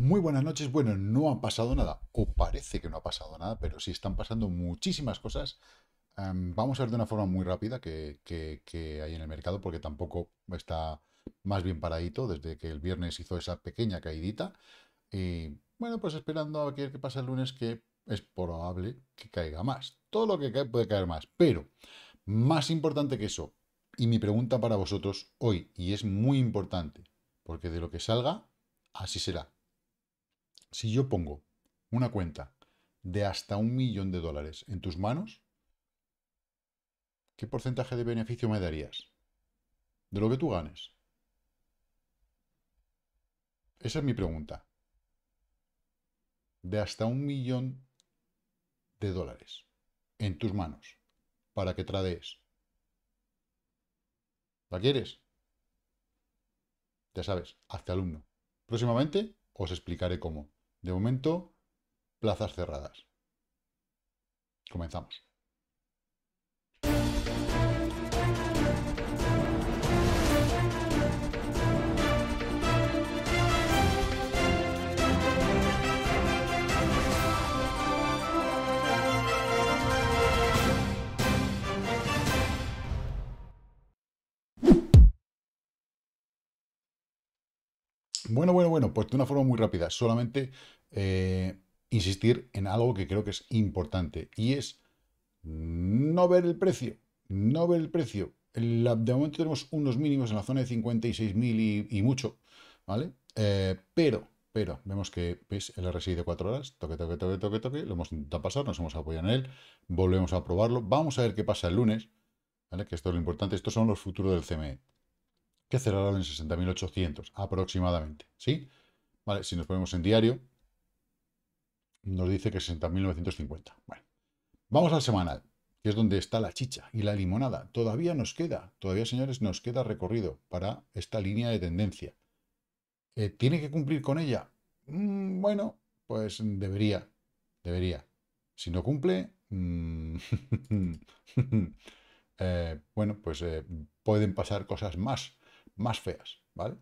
Muy buenas noches. Bueno, no ha pasado nada, o parece que no ha pasado nada, pero sí están pasando muchísimas cosas. Em, vamos a ver de una forma muy rápida que, hay en el mercado, porque tampoco está más bien paradito desde que el viernes hizo esa pequeña caidita. Y bueno, pues esperando a ver qué pasa el lunes, que es probable que caiga más. Todo lo que cae puede caer más, pero más importante que eso, y mi pregunta para vosotros hoy, y es muy importante, porque de lo que salga, así será. Si yo pongo una cuenta de hasta un millón de dólares en tus manos, ¿qué porcentaje de beneficio me darías? De lo que tú ganes. Esa es mi pregunta. De hasta un millón de dólares en tus manos para que tradees. ¿La quieres? Ya sabes, hazte alumno. Próximamente os explicaré cómo. De momento, plazas cerradas. Comenzamos. Bueno, bueno, bueno, pues de una forma muy rápida, solamente eh, insistir en algo que creo que es importante y es no ver el precio, no ver el precio. de momento tenemos unos mínimos en la zona de 56.000 y, y mucho, ¿vale? Eh, pero, pero, vemos que, ¿veis? El RSI de 4 horas, toque, toque, toque, toque, toque, lo hemos intentado pasar, nos hemos apoyado en él, volvemos a probarlo, vamos a ver qué pasa el lunes, ¿vale? Que esto es lo importante, estos son los futuros del CME que cerraron en 60.800 aproximadamente, ¿sí? Vale, si nos ponemos en diario, nos dice que 60.950. Bueno, vamos al semanal, que es donde está la chicha y la limonada. Todavía nos queda, todavía, señores, nos queda recorrido para esta línea de tendencia. Eh, ¿Tiene que cumplir con ella? Mm, bueno, pues debería, debería. Si no cumple, mm, eh, bueno, pues eh, pueden pasar cosas más más feas, ¿vale?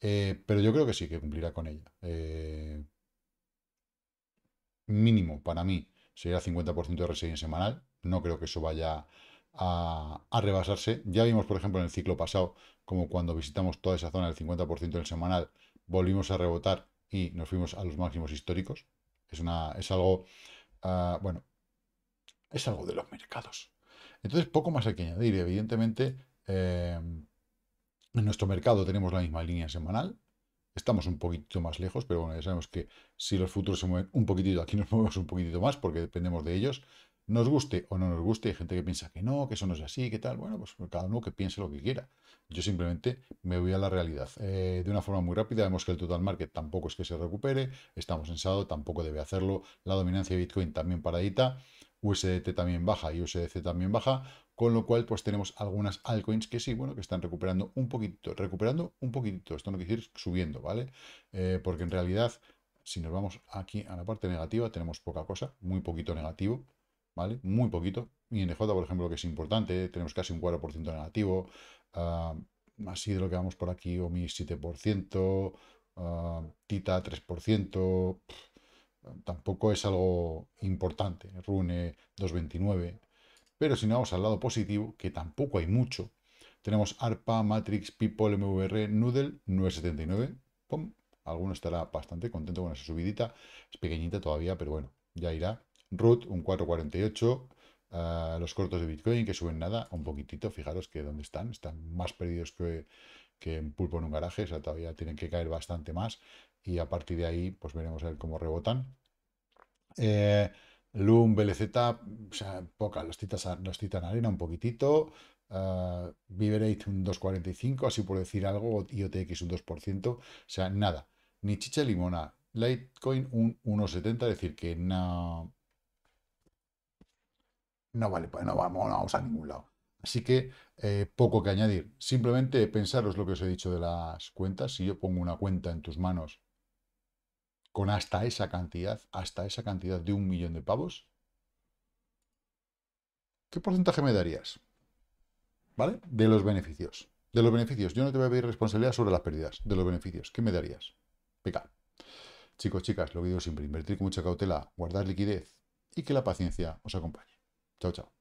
Eh, pero yo creo que sí, que cumplirá con ella. Eh, mínimo para mí sería 50% de residencia semanal. No creo que eso vaya a, rebasarse. Ya vimos, por ejemplo, en el ciclo pasado, como cuando visitamos toda esa zona del 50% del semanal, volvimos a rebotar y nos fuimos a los máximos históricos. Es, una, es algo, ah, bueno, es algo de los mercados. Entonces, poco más hay que añadir. Evidentemente, eh, en nuestro mercado tenemos la misma línea semanal. Estamos un poquitito más lejos, pero bueno, ya sabemos que si los futuros se mueven un poquitito, aquí nos movemos un poquitito más porque dependemos de ellos. Nos guste o no nos guste, hay gente que piensa que no, que eso no es así, que tal. Bueno, pues cada uno que piense lo que quiera. Yo simplemente me voy a la realidad. Eh, de una forma muy rápida, vemos que el total market tampoco es que se recupere. Estamos en tampoco debe hacerlo. La dominancia de Bitcoin también paradita. USDT también baja y USDC también baja. Con lo cual, pues tenemos algunas altcoins que sí, bueno, que están recuperando un poquito recuperando un poquito esto no quiere decir subiendo, ¿vale? Eh, porque en realidad, si nos vamos aquí a la parte negativa, tenemos poca cosa, muy poquito negativo, ¿vale? Muy poquito. INJ, por ejemplo, que es importante, tenemos casi un 4% negativo, ah, así de lo que vamos por aquí, OMI 7%, ah, Tita 3%, tampoco es algo importante, Rune 229, pero si nos vamos al lado positivo, que tampoco hay mucho, tenemos ARPA, Matrix, People, MVR, Noodle, 979. ¡Pum! Alguno estará bastante contento con esa subidita. Es pequeñita todavía, pero bueno, ya irá. Root, un 448. Ah, los cortos de Bitcoin que suben nada, un poquitito. Fijaros que dónde están. Están más perdidos que, que en pulpo en un garaje. O sea, todavía tienen que caer bastante más. Y a partir de ahí, pues veremos a ver cómo rebotan. Eh, Loom, BLZ, o sea, poca, los, los Titan Arena un poquitito, uh, un 2,45, así por decir algo, IoTX un 2%, o sea, nada, ni chicha limona, Litecoin un 1,70, es decir, que no, no vale, pues no vamos, no vamos a ningún lado. Así que eh, poco que añadir, simplemente pensaros lo que os he dicho de las cuentas, si yo pongo una cuenta en tus manos, con hasta esa cantidad, hasta esa cantidad de un millón de pavos, ¿qué porcentaje me darías? ¿Vale? De los beneficios. De los beneficios. Yo no te voy a pedir responsabilidad sobre las pérdidas. De los beneficios. ¿Qué me darías? Pecado. Chicos, chicas, lo que digo siempre, invertir con mucha cautela, guardar liquidez y que la paciencia os acompañe. Chao, chao.